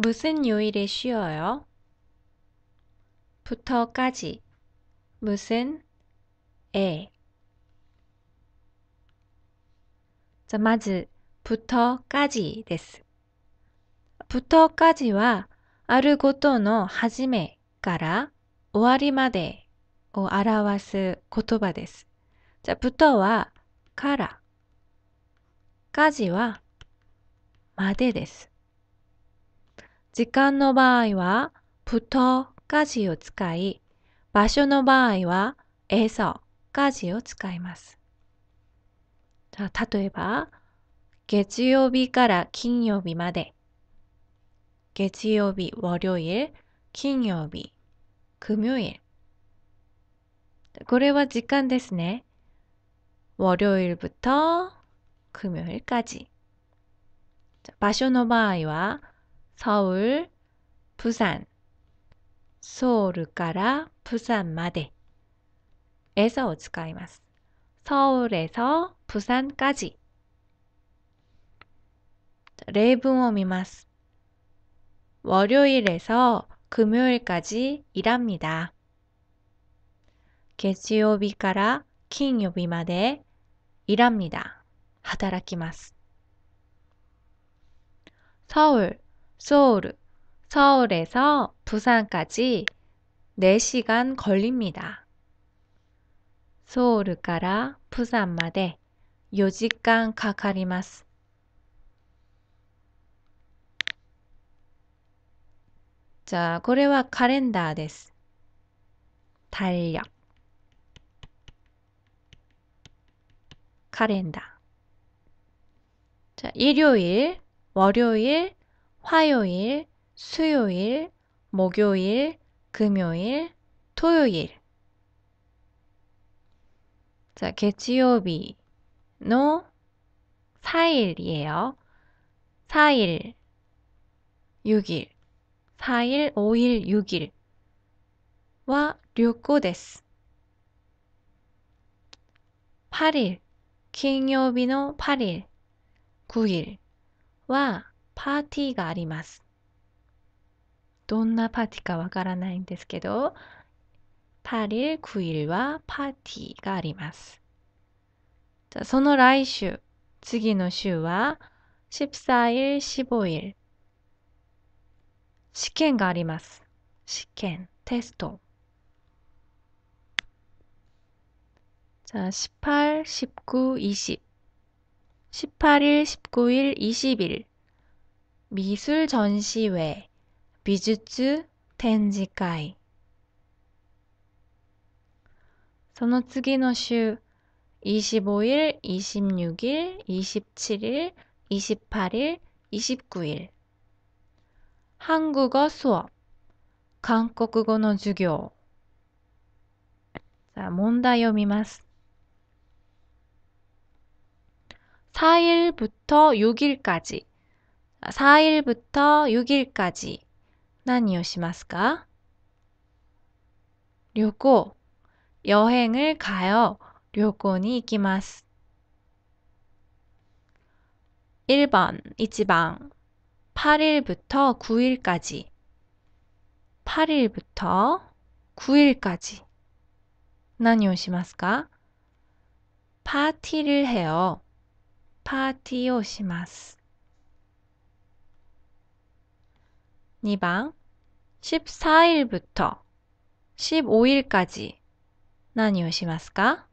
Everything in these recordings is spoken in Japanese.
무슨요일에쉬어요부터까지무슨에じゃ、まず、부터까지です。부터까지は、あることの始めから終わりまでを表す言葉です。じゃ、부터は、から。かじは、までです。時間の場合は、プとかじを使い、場所の場合は、えそかじを使います。例えば、月曜日から金曜日まで。月曜日、월요일金曜日、금요일これは時間ですね。월요일부터금요일까 지。 場所の場合は、 서울, 부산, 서울から 부산마데 에서 使います. 서울에서 부산까지 레이붕어 미마스 월요일에서 금요일까지 일합니다. 개지요から 킹요비まで 일합니다. 하다라키 서울 소울, 서울에서 부산까지 4시간 걸립니다. 서울から 부산まで 4時間 かかります. 자, これはカレンダーです 달력. 카렌다. 자, 일요일, 월요일, 화요일, 수요일, 목요일, 금요일, 토요일. 자, 개치요비노 4일이에요. 4일, 6일, 4일, 5일, 6일와 류코데스. 8일, 킹요비노 8일, 9일와 パーティーがあります。どんなパーティーかわからないんですけど、8 일、 9일はパーティーがあります。その来週、次の週は14 일、 15 일。 試験があります。試験、テスト。자 18, 19, 20. 18日、19日、20日。 미술 전시회 미주츠 텐지카이 その次の週 25일, 26일, 27일, 28일, 29일 한국어 수업 한국어の 授業 자, 문다読みます 4일부터 6일까지 4일부터 6일까지 何をしますか?旅行 여행을 가요. 旅行に行きます. 1번 이지방 8일부터 9일까지 8일부터 9일까지 何をしますか? 파티를 해요. 파티をします. 2방 14일부터 15일까지 나니오시마스까?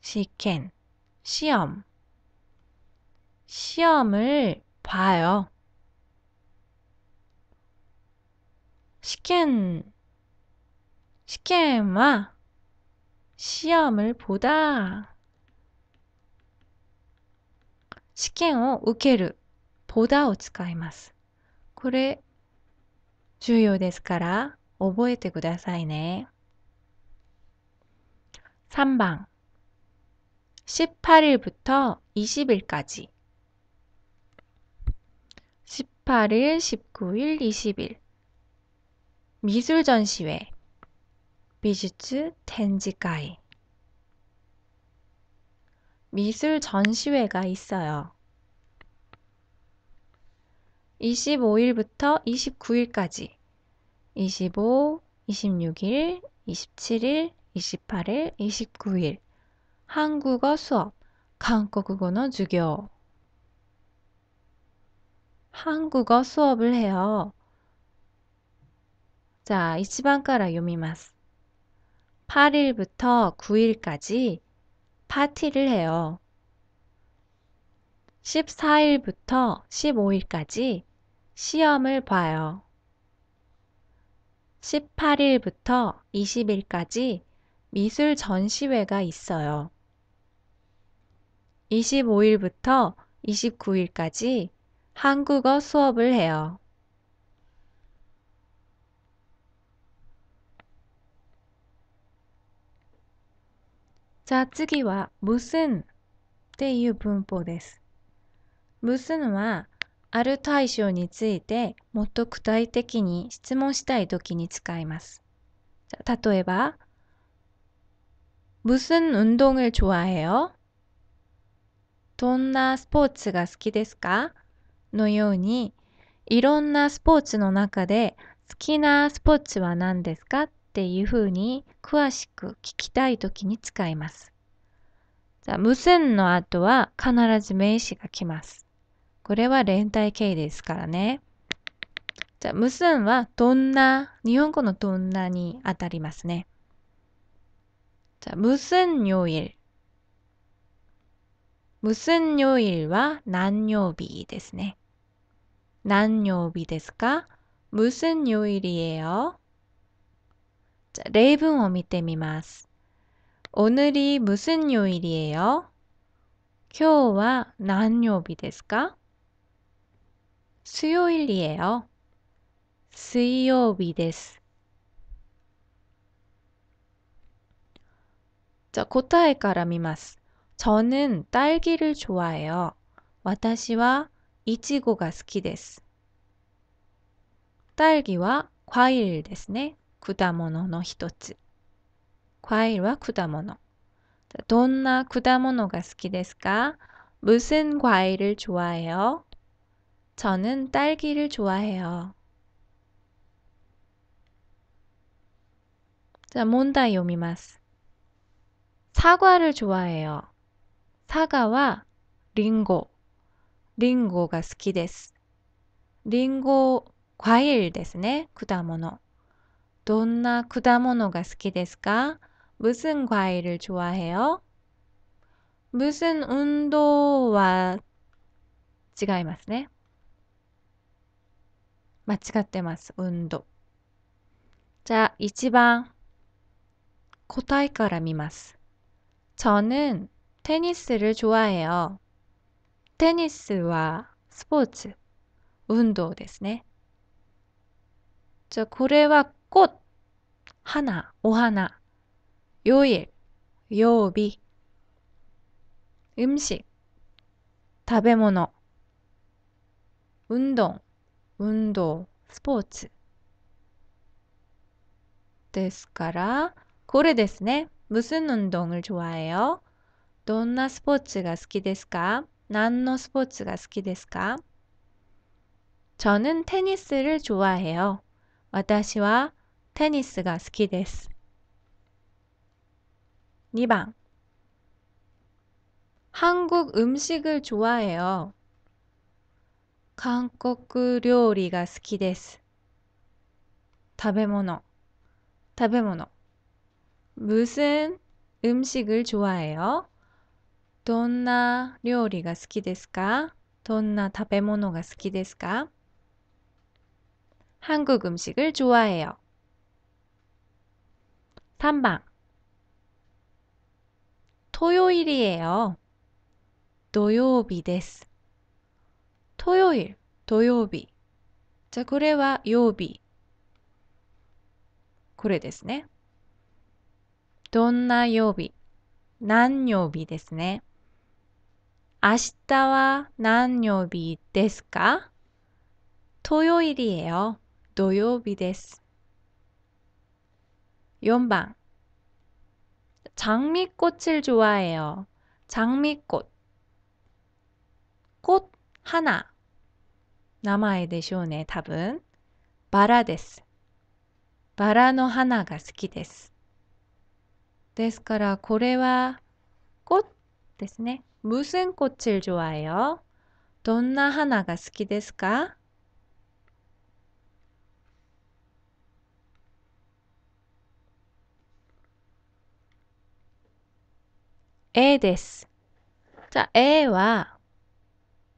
시켄 시험 시험을 봐요. 시켄 시켄와 시험을 보다 시켄을 受ける보다を使います。これ 어, 重要ですから覚えてくださいね。 3번 18일부터 20일까지 18일, 19일, 20일 미술 전시회 미주츠 텐지카이 미술 전시회가 있어요. 25일부터 29일까지 25, 26일, 27일, 28일, 29일 한국어 수업 한국어 주교 한국어 수업을 해요. 자, 이치방가라 요미마스 8일부터 9일까지 파티를 해요. 14일부터 15일까지 시험을 봐요. 18일부터 20일까지 미술 전시회가 있어요. 25일부터 29일까지 한국어 수업을 해요. 자, 次は무슨っていう文法です。무슨와 ある対象についてもっと具体的に質問したい時に使います。例えば、무슨運動을좋아해요どんなスポーツが好きですかのように、いろんなスポーツの中で好きなスポーツは何ですかっていうふうに詳しく聞きたい時に使います。じゃあ、無線の後は必ず名詞が来ます。これは連帯形ですからね。じゃあ、むすんはどんな、日本語のどんなにあたりますね。じゃあ、むすんよいむすんよいは何曜日ですね。何曜日ですかむすんよいりえよ。じゃあ、例文を見てみます。오늘이무슨요일이에요今日は何曜日ですか 수요일이에요. 수요일 데스. 자, 고타에 까라미마스. 저는 딸기를 좋아해요. 와타시와 이치고가 스키 데스. 딸기와 과일 데스네. 구다모노노 과일와 구다 자, 돈나 구다모노가 스키 데스 무슨 과일을 좋아해요? 저는 딸기를 좋아해요. 자, 몬다 요미마스. 사과를 좋아해요. 사과와 링고, 링고가 스키で스 링고 과일 ですね. 쿠다모노. 物나ん다모노가스키で스か 무슨 과일을 좋아해요? 무슨 운동화 違いますね.間違ってます。運動。じゃあ、1番。答えから見ます。저는テニスを좋아해 요。 テニスはスポーツ、運動ですね。じゃあ、これは 꽃、 花、お花、요일曜日、음 식、 食べ物、運動、 운동, 스포츠 ですからこれですね. 무슨 운동을 좋아해요? どんな 스포츠가 好きですか?何の 스포츠가 好きですか? 저는 테니스를 좋아해요. 私は 테니스가 好きです. 2번 한국 음식을 좋아해요. 韓国料理が好きです。食べ物、食べ物。무슨음식을좋아해요どんな料理が好きですかどんな食べ物が好きですか韓国음식을좋아해요3番。토요일이에요土曜日です。토요일土曜日。じゃあこれは曜日これですねどんな曜日何曜日ですね明日は何曜日ですか土曜日이에요土曜日です4番장미꽃을좋아해요장미꽃꽃하나名前でしょうね、多分。バラです。バラの花が好きです。ですから、これは、こですね。무슨꽃을좋아해요どんな花が好きですか A です。じゃあ、絵は、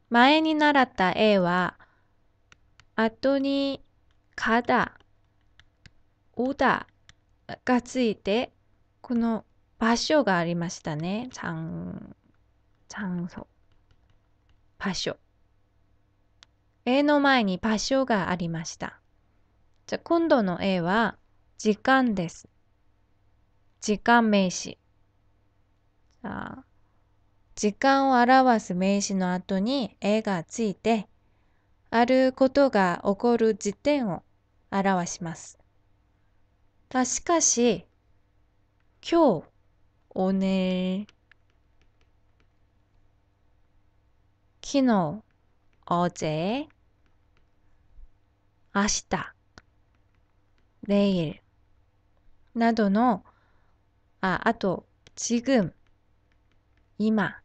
前に習った A は、後にかだ、오だがついて、この場所がありましたね。 장、 장소場所。A の前に場所がありました。じゃ、今度の絵は、時間です。時間名詞。じゃあ、時間を表す名詞の後に絵がついて、あることが起こる時点を表します。しかし、今日、おね昨日、おぜ、明日、レイル、などの、あ、あと、지 금、 今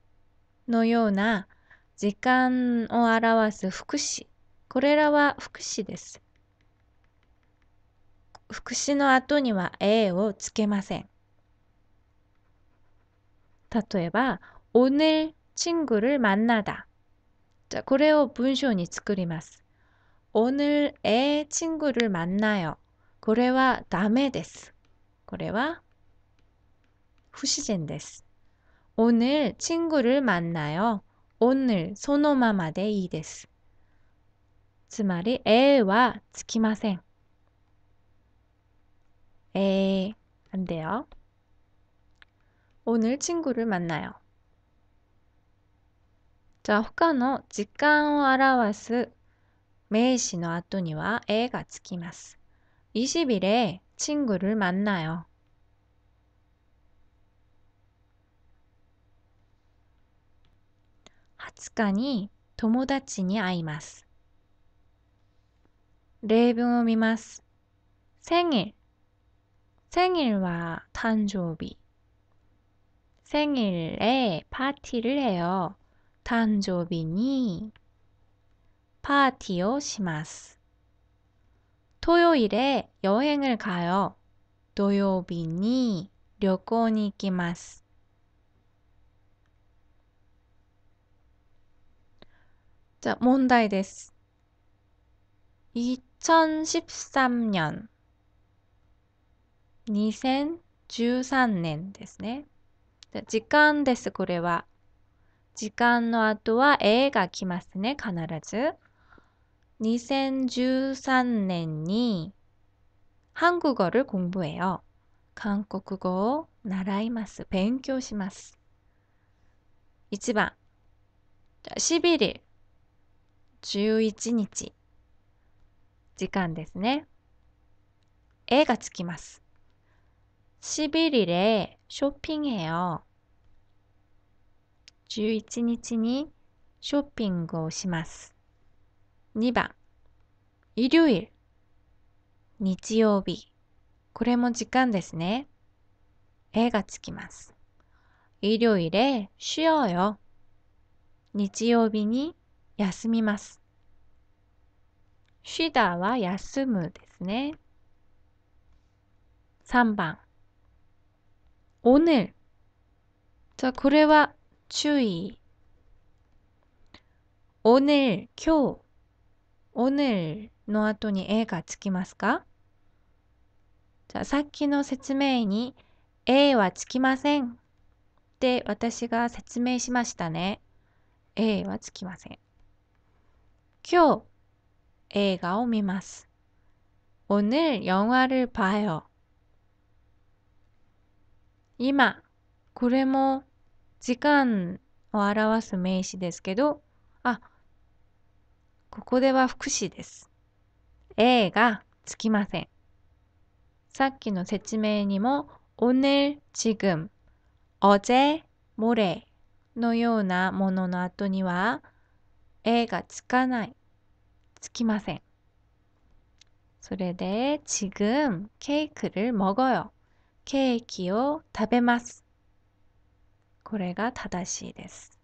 のような時間を表す副詞これらは副詞です。副詞の後には A をつけません。例えば、오늘친구를만나 다。 じゃこれを文章に作ります。오늘애친구를만나 요。 これはダメです。これは不自然です。오늘친구를만나 요。 오늘そのままでいいです。つまり、えはつきません。えー、なんでよ。おぬちんぐるまんなよ。じゃあ、ほかの時間を表す名詞の後には、えがつきます。20日、ちんぐるまんなよ。20日に友達に会います。例文を見ます。生日。生日は誕生日。생일에파티를해요誕生日にパーティーをします。토요일에여행을가요土曜日に旅行に行きます。じゃ問題です。2013年。2013年ですね。時間です、これは。時間の後は A が来ますね、必ず。2013年に韓国語を공부해 요。 韓国語を習います。勉強します。1番。11 11日。時間ですね。A がつきます。11ッピングへよ。11日にショッピングをします。2番、일요 일、 日曜日。これも時間ですね。A がつきます。일요일しようよ。日曜日に休みます。シダは休むですね。3番。おね。あ、これは注意。おね、今日。おねの後に A がつきますかじゃあさっきの説明に A はつきませんって私が説明しましたね。A はつきません。今日映画を見ます。오늘영화를봐 요。 今、これも時間を表す名詞ですけど、あ、ここでは副詞です。A がつきません。さっきの説明にも、おねる、ちぐん、おぜ、もれのようなものの後には、A がつかない。つきません。それで、지금ケーキる먹어 요。 ケーキを食べます。これが正しいです。